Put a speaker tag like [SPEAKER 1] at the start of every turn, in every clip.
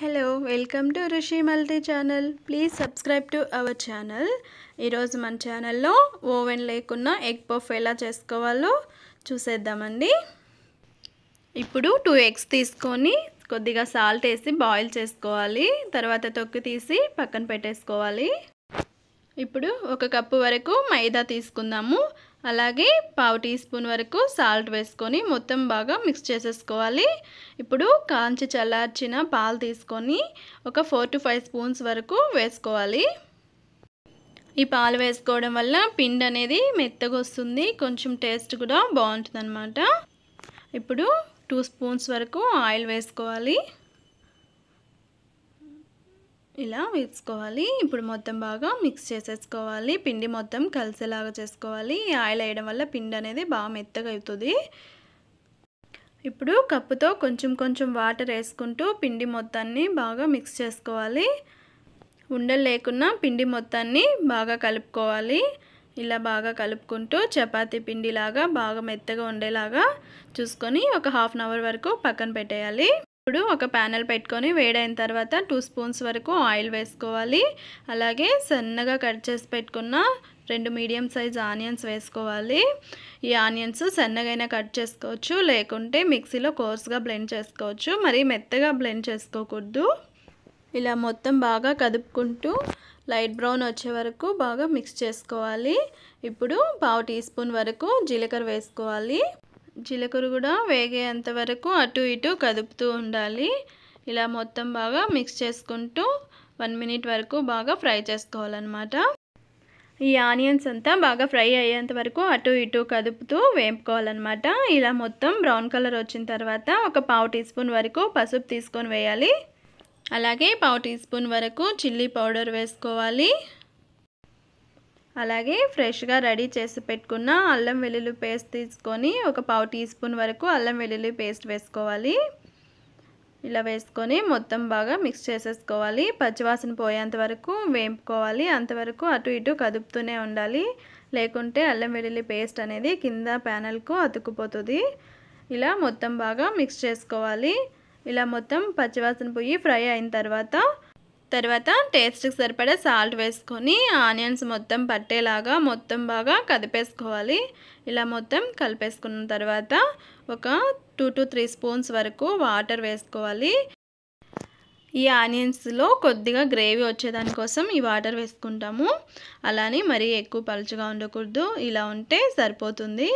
[SPEAKER 1] hello welcome to Rushi multi channel please subscribe to our channel ఈరోజు మన ఛానల్లో oven లేకున్నా ఎగ్ పఫ్ ఎలా చేసుకోవాలో చూసేద్దామండి ఇప్పుడు టూ ఎగ్స్ తీసుకొని కొద్దిగా సాల్ట్ వేసి బాయిల్ చేసుకోవాలి తర్వాత తొక్కు తీసి పక్కన పెట్టేసుకోవాలి ఇప్పుడు ఒక కప్పు వరకు మైదా తీసుకుందాము అలాగే పావు టీ స్పూన్ వరకు సాల్ట్ వేసుకొని మొత్తం బాగా మిక్స్ చేసేసుకోవాలి ఇప్పుడు కాంచి చల్లార్చిన పాలు తీసుకొని ఒక ఫోర్ టు ఫైవ్ స్పూన్స్ వరకు వేసుకోవాలి ఈ పాలు వేసుకోవడం వల్ల పిండి అనేది మెత్తగా వస్తుంది కొంచెం టేస్ట్ కూడా బాగుంటుంది ఇప్పుడు టూ స్పూన్స్ వరకు ఆయిల్ వేసుకోవాలి ఇలా వేసుకోవాలి ఇప్పుడు మొత్తం బాగా మిక్స్ చేసేసుకోవాలి పిండి మొత్తం కలిసేలాగా చేసుకోవాలి ఆయిల్ వేయడం వల్ల పిండి అనేది బాగా మెత్తగా అవుతుంది ఇప్పుడు కప్పుతో కొంచెం కొంచెం వాటర్ వేసుకుంటూ పిండి మొత్తాన్ని బాగా మిక్స్ చేసుకోవాలి ఉండలు లేకున్నా పిండి మొత్తాన్ని బాగా కలుపుకోవాలి ఇలా బాగా కలుపుకుంటూ చపాతీ పిండిలాగా బాగా మెత్తగా ఉండేలాగా చూసుకొని ఒక హాఫ్ అన్ అవర్ వరకు పక్కన పెట్టేయాలి ఇప్పుడు ఒక ప్యానెల్ పెట్టుకొని వేడైన తర్వాత టూ స్పూన్స్ వరకు ఆయిల్ వేసుకోవాలి అలాగే సన్నగా కట్ చేసి పెట్టుకున్న రెండు మీడియం సైజ్ ఆనియన్స్ వేసుకోవాలి ఈ ఆనియన్స్ సన్నగైనా కట్ చేసుకోవచ్చు లేకుంటే మిక్సీలో కోర్స్గా బ్లెండ్ చేసుకోవచ్చు మరి మెత్తగా బ్లెండ్ చేసుకోకూడదు ఇలా మొత్తం బాగా కదుపుకుంటూ లైట్ బ్రౌన్ వచ్చే వరకు బాగా మిక్స్ చేసుకోవాలి ఇప్పుడు పావు టీ స్పూన్ వరకు జీలకర్ర వేసుకోవాలి జీలకర్ర కూడా వేగేంత వరకు అటు ఇటు కదుపుతూ ఉండాలి ఇలా మొత్తం బాగా మిక్స్ చేసుకుంటూ వన్ మినిట్ వరకు బాగా ఫ్రై చేసుకోవాలన్నమాట ఈ ఆనియన్స్ అంతా బాగా ఫ్రై అయ్యేంత వరకు అటు ఇటు కదుపుతూ వేపుకోవాలన్నమాట ఇలా మొత్తం బ్రౌన్ కలర్ వచ్చిన తర్వాత ఒక పావు టీ స్పూన్ వరకు పసుపు తీసుకొని వేయాలి అలాగే పావు టీ స్పూన్ వరకు చిల్లీ పౌడర్ వేసుకోవాలి అలాగే ఫ్రెష్గా రెడీ చేసి పెట్టుకున్న అల్లం వెల్లుల్లి పేస్ట్ తీసుకొని ఒక పావు టీ స్పూన్ వరకు అల్లం వెల్లుల్లి పేస్ట్ వేసుకోవాలి ఇలా వేసుకొని మొత్తం బాగా మిక్స్ చేసేసుకోవాలి పచ్చివాసన పోయేంత వరకు వేపుకోవాలి అంతవరకు అటు ఇటు కదుపుతూనే ఉండాలి లేకుంటే అల్లం వెల్లుల్లి పేస్ట్ అనేది కింద ప్యానల్కు అతుక్కుపోతుంది ఇలా మొత్తం బాగా మిక్స్ చేసుకోవాలి ఇలా మొత్తం పచ్చివాసన పోయి ఫ్రై అయిన తర్వాత తర్వాత టేస్ట్కి సరిపడే సాల్ట్ వేసుకొని ఆనియన్స్ మొత్తం పట్టేలాగా మొత్తం బాగా కదిపేసుకోవాలి ఇలా మొత్తం కలిపేసుకున్న తర్వాత ఒక టూ టు త్రీ స్పూన్స్ వరకు వాటర్ వేసుకోవాలి ఈ ఆనియన్స్లో కొద్దిగా గ్రేవీ వచ్చేదానికోసం ఈ వాటర్ వేసుకుంటాము అలానే మరీ ఎక్కువ పలుచగా ఉండకూడదు ఇలా ఉంటే సరిపోతుంది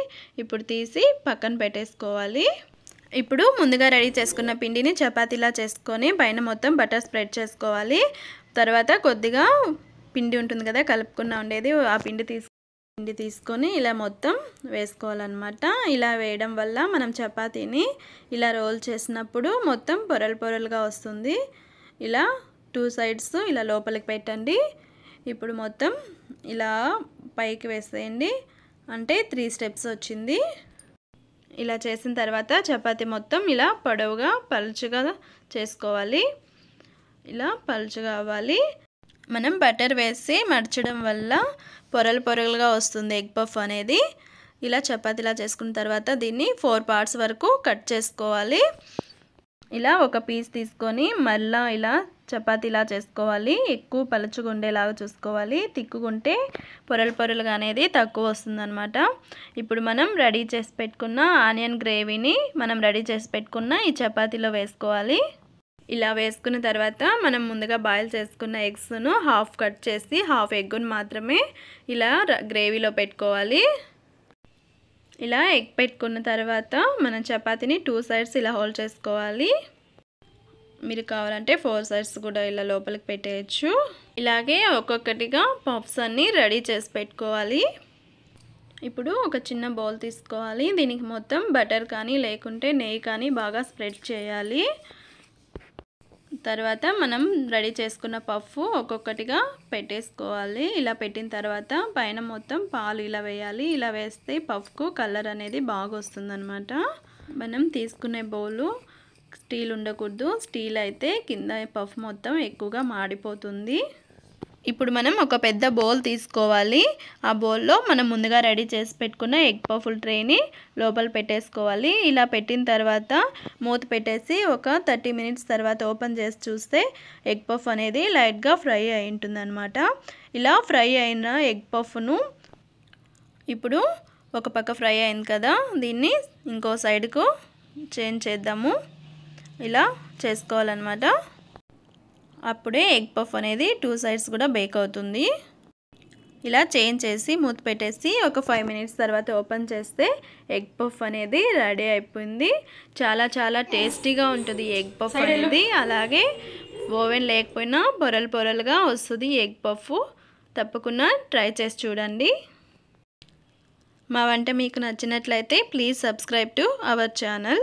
[SPEAKER 1] ఇప్పుడు తీసి పక్కన పెట్టేసుకోవాలి ఇప్పుడు ముందుగా రెడీ చేసుకున్న పిండిని చపాతీలా చేసుకొని పైన మొత్తం బటర్ స్ప్రెడ్ చేసుకోవాలి తర్వాత కొద్దిగా పిండి ఉంటుంది కదా కలుపుకున్న ఉండేది ఆ పిండి తీసు పిండి తీసుకొని ఇలా మొత్తం వేసుకోవాలన్నమాట ఇలా వేయడం వల్ల మనం చపాతీని ఇలా రోల్ చేసినప్పుడు మొత్తం పొరలు పొరలుగా వస్తుంది ఇలా టూ సైడ్స్ ఇలా లోపలికి పెట్టండి ఇప్పుడు మొత్తం ఇలా పైకి వేసేయండి అంటే త్రీ స్టెప్స్ వచ్చింది ఇలా చేసిన తర్వాత చపాతి మొత్తం ఇలా పొడవుగా పలుచుగా చేసుకోవాలి ఇలా పలుచుగా అవ్వాలి మనం బటర్ వేసి మడచడం వల్ల పొరలు పొరలుగా వస్తుంది ఎగ్ పఫ్ అనేది ఇలా చపాతీలా చేసుకున్న తర్వాత దీన్ని ఫోర్ పార్ట్స్ వరకు కట్ చేసుకోవాలి ఇలా ఒక పీస్ తీసుకొని మళ్ళీ ఇలా చపాతీలా చేసుకోవాలి ఎక్కువ పలుచుగుండేలాగా చూసుకోవాలి తిక్కుగుంటే పొరలు పొరలుగా అనేది తక్కువ వస్తుందనమాట ఇప్పుడు మనం రెడీ చేసి పెట్టుకున్న ఆనియన్ గ్రేవీని మనం రెడీ చేసి పెట్టుకున్న ఈ చపాతీలో వేసుకోవాలి ఇలా వేసుకున్న తర్వాత మనం ముందుగా బాయిల్ చేసుకున్న ఎగ్స్ను హాఫ్ కట్ చేసి హాఫ్ ఎగ్గును మాత్రమే ఇలా గ్రేవీలో పెట్టుకోవాలి ఇలా ఎగ్ పెట్టుకున్న తర్వాత మనం చపాతీని టూ సైడ్స్ ఇలా హోల్డ్ చేసుకోవాలి మీరు కావాలంటే ఫోర్ సైడ్స్ కూడా ఇలా లోపలికి పెట్టేయచ్చు ఇలాగే ఒక్కొక్కటిగా పఫ్స్ అన్నీ రెడీ చేసి పెట్టుకోవాలి ఇప్పుడు ఒక చిన్న బౌల్ తీసుకోవాలి దీనికి మొత్తం బటర్ కానీ లేకుంటే నెయ్యి కానీ బాగా స్ప్రెడ్ చేయాలి తర్వాత మనం రెడీ చేసుకున్న పఫ్ ఒక్కొక్కటిగా పెట్టేసుకోవాలి ఇలా పెట్టిన తర్వాత పైన మొత్తం పాలు ఇలా వేయాలి ఇలా వేస్తే పఫ్కు కలర్ అనేది బాగా వస్తుందనమాట మనం తీసుకునే బౌలు స్టీల్ ఉండకూడదు స్టీల్ అయితే కింద పఫ్ మొత్తం ఎక్కువగా మాడిపోతుంది ఇప్పుడు మనం ఒక పెద్ద బౌల్ తీసుకోవాలి ఆ బౌల్లో మనం ముందుగా రెడీ చేసి పెట్టుకున్న ఎగ్ పఫుల్ ట్రేని లోపల పెట్టేసుకోవాలి ఇలా పెట్టిన తర్వాత మూత పెట్టేసి ఒక థర్టీ మినిట్స్ తర్వాత ఓపెన్ చేసి చూస్తే ఎగ్ పఫ్ అనేది లైట్గా ఫ్రై అయి ఉంటుందన్నమాట ఇలా ఫ్రై అయిన ఎగ్ పఫ్ను ఇప్పుడు ఒక పక్క ఫ్రై అయింది కదా దీన్ని ఇంకో సైడ్కు చేంజ్ చేద్దాము ఇలా చేసుకోవాలన్నమాట అప్పుడే ఎగ్ పఫ్ అనేది టూ సైడ్స్ కూడా బేక్ అవుతుంది ఇలా చేంజ్ చేసి మూత పెట్టేసి ఒక ఫైవ్ మినిట్స్ తర్వాత ఓపెన్ చేస్తే ఎగ్ పఫ్ అనేది రెడీ అయిపోయింది చాలా చాలా టేస్టీగా ఉంటుంది ఎగ్ పఫ్ అనేది అలాగే ఓవెన్ లేకపోయినా పొరలు పొరలుగా వస్తుంది ఎగ్ పఫ్ తప్పకుండా ట్రై చేసి చూడండి మా వంట మీకు నచ్చినట్లయితే please subscribe to our channel